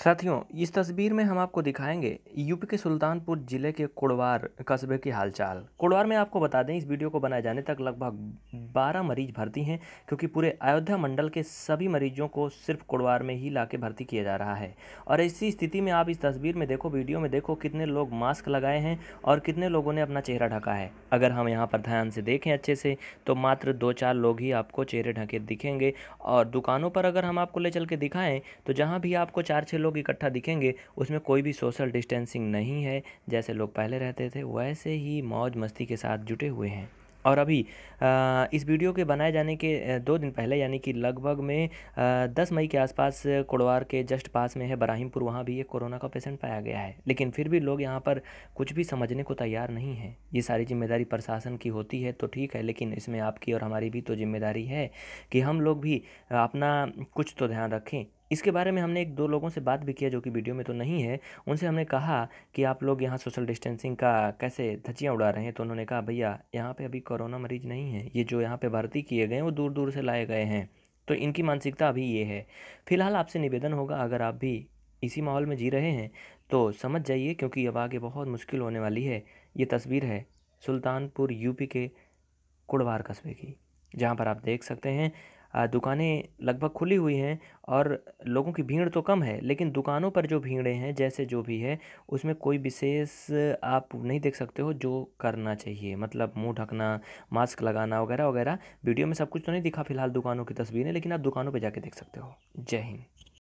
साथियों इस तस्वीर में हम आपको दिखाएंगे यूपी के सुल्तानपुर ज़िले के कोड़वार कस्बे की हालचाल कोड़वार में आपको बता दें इस वीडियो को बनाए जाने तक लगभग 12 मरीज भर्ती हैं क्योंकि पूरे अयोध्या मंडल के सभी मरीजों को सिर्फ कोड़वार में ही लाके भर्ती किया जा रहा है और ऐसी स्थिति में आप इस तस्वीर में देखो वीडियो में देखो कितने लोग मास्क लगाए हैं और कितने लोगों ने अपना चेहरा ढका है अगर हम यहाँ पर ध्यान से देखें अच्छे से तो मात्र दो चार लोग ही आपको चेहरे ढके दिखेंगे और दुकानों पर अगर हम आपको ले चल के दिखाएँ तो जहाँ भी आपको चार छः लोग इकट्ठा दिखेंगे उसमें कोई भी सोशल डिस्टेंसिंग नहीं है जैसे लोग पहले रहते थे वैसे ही मौज मस्ती के साथ जुटे हुए हैं और अभी इस वीडियो के बनाए जाने के दो दिन पहले यानी कि लगभग में दस मई के आसपास कोड़वार के जस्ट पास में है बराहिमपुर वहाँ भी एक कोरोना का पेशेंट पाया गया है लेकिन फिर भी लोग यहाँ पर कुछ भी समझने को तैयार नहीं है ये सारी जिम्मेदारी प्रशासन की होती है तो ठीक है लेकिन इसमें आपकी और हमारी भी तो जिम्मेदारी है कि हम लोग भी अपना कुछ तो ध्यान रखें इसके बारे में हमने एक दो लोगों से बात भी किया जो कि वीडियो में तो नहीं है उनसे हमने कहा कि आप लोग यहाँ सोशल डिस्टेंसिंग का कैसे धचियाँ उड़ा रहे हैं तो उन्होंने कहा भैया यहाँ पे अभी कोरोना मरीज नहीं है ये जो यहाँ पे भर्ती किए गए हैं वो दूर दूर से लाए गए हैं तो इनकी मानसिकता अभी ये है फिलहाल आपसे निवेदन होगा अगर आप भी इसी माहौल में जी रहे हैं तो समझ जाइए क्योंकि अब आगे बहुत मुश्किल होने वाली है ये तस्वीर है सुल्तानपुर यूपी के कुड़वार कस्बे की जहाँ पर आप देख सकते हैं दुकानें लगभग खुली हुई हैं और लोगों की भीड़ तो कम है लेकिन दुकानों पर जो भीड़ें हैं जैसे जो भी है उसमें कोई विशेष आप नहीं देख सकते हो जो करना चाहिए मतलब मुंह ढकना मास्क लगाना वगैरह वगैरह वीडियो में सब कुछ तो नहीं दिखा फिलहाल दुकानों की तस्वीरें लेकिन आप दुकानों पर जाके देख सकते हो जय हिंद